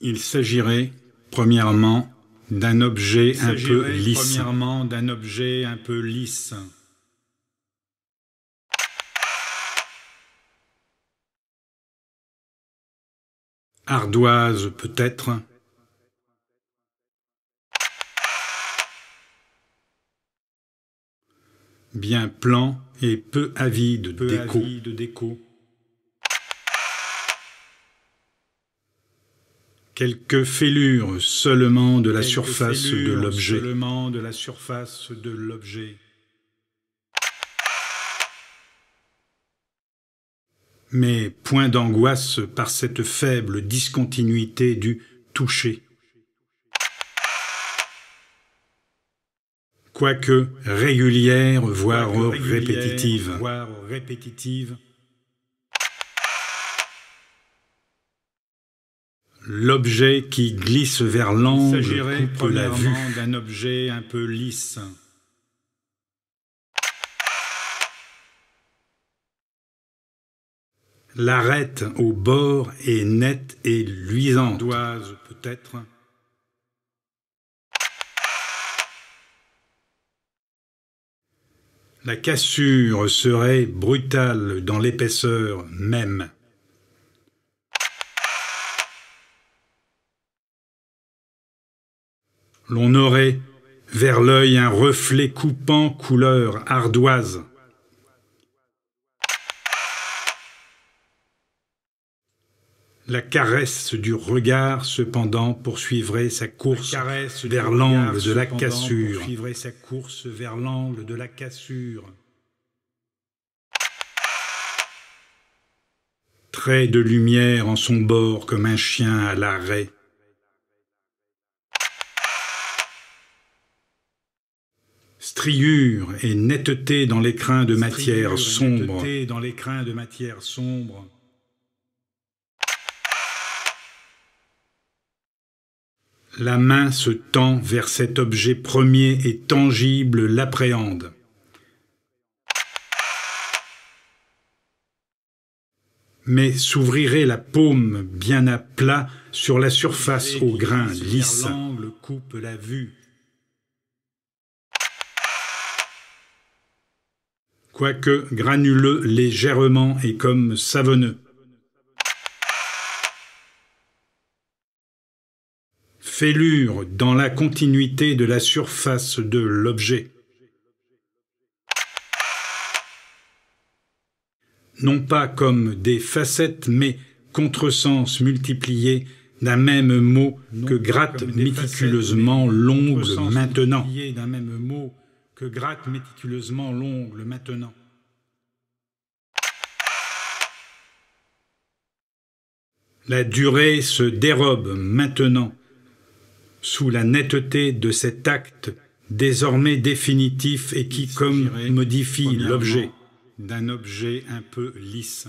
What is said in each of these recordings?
Il s'agirait, premièrement, d'un objet un peu lisse. Ardoise peut-être. Bien plan et peu avide de déco. quelques fêlures seulement de la surface de l'objet. Mais point d'angoisse par cette faible discontinuité du toucher. Quoique régulière, voire répétitive. L'objet qui glisse vers l'angle coupe la vue. d'un objet un peu lisse. L'arête au bord est nette et luisante. Doise peut-être. La cassure serait brutale dans l'épaisseur même. l'on aurait vers l'œil un reflet coupant couleur ardoise. La caresse du regard, cependant, poursuivrait sa course vers l'angle de la cassure. vers l'angle de la cassure. Trait de lumière en son bord comme un chien à l'arrêt. triure et netteté dans l'écrin de matière sombre. de matière sombre. La main se tend vers cet objet premier et tangible, l'appréhende. Mais s'ouvrirait la paume bien à plat sur la surface au grain lisse. quoique granuleux légèrement et comme savonneux. Fêlure dans la continuité de la surface de l'objet. Non pas comme des facettes, mais contresens multipliés d'un même mot que gratte méticuleusement l'ongle maintenant que gratte méticuleusement l'ongle maintenant. La durée se dérobe maintenant sous la netteté de cet acte désormais définitif et qui, comme modifie l'objet d'un objet un peu lisse.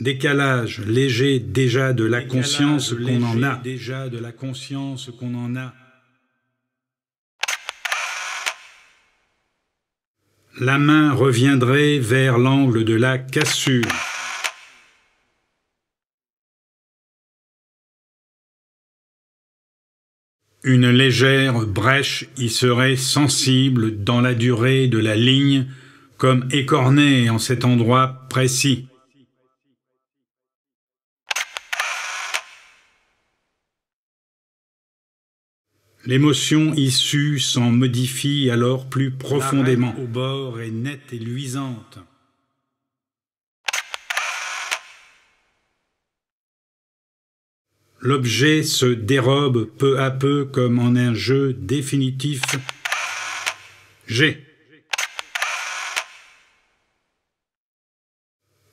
décalage léger déjà de la conscience qu'on en a. Déjà de la conscience qu'on en a. La main reviendrait vers l'angle de la cassure. Une légère brèche y serait sensible dans la durée de la ligne, comme écornée en cet endroit précis. L'émotion issue s'en modifie alors plus profondément. au bord est nette et luisante. L'objet se dérobe peu à peu comme en un jeu définitif. G.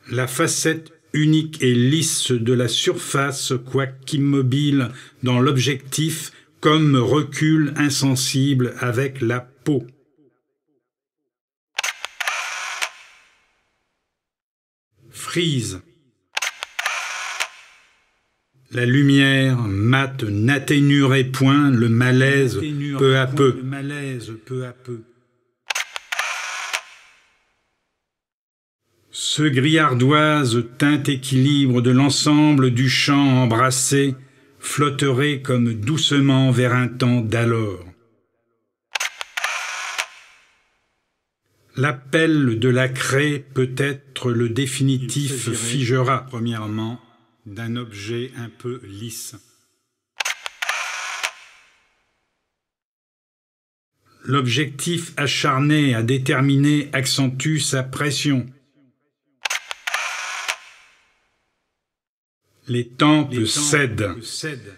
La facette unique et lisse de la surface, quoique immobile dans l'objectif, comme recul insensible avec la peau. Frise. La lumière mate n'atténuerait point le malaise peu à peu. peu à peu. Ce gris teint équilibre de l'ensemble du champ embrassé flotterait comme doucement vers un temps d'alors. L'appel de la craie peut-être le définitif figera, premièrement, d'un objet un peu lisse. L'objectif acharné à déterminer accentue sa pression. Les temples, cèdent. cèdent.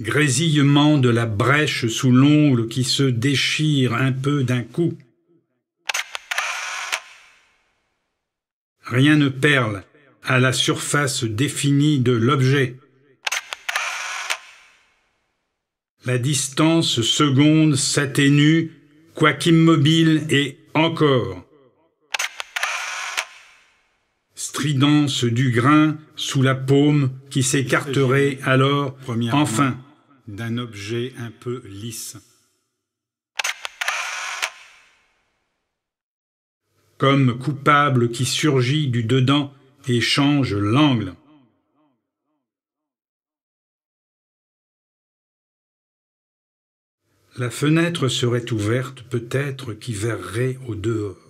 Grésillement de la brèche sous l'ongle qui se déchire un peu d'un coup. Rien ne perle à la surface définie de l'objet. La distance seconde s'atténue, quoiqu'immobile et encore. du grain sous la paume qui s'écarterait alors enfin d'un objet un peu lisse. Comme coupable qui surgit du dedans et change l'angle. La fenêtre serait ouverte, peut-être qui verrait au dehors.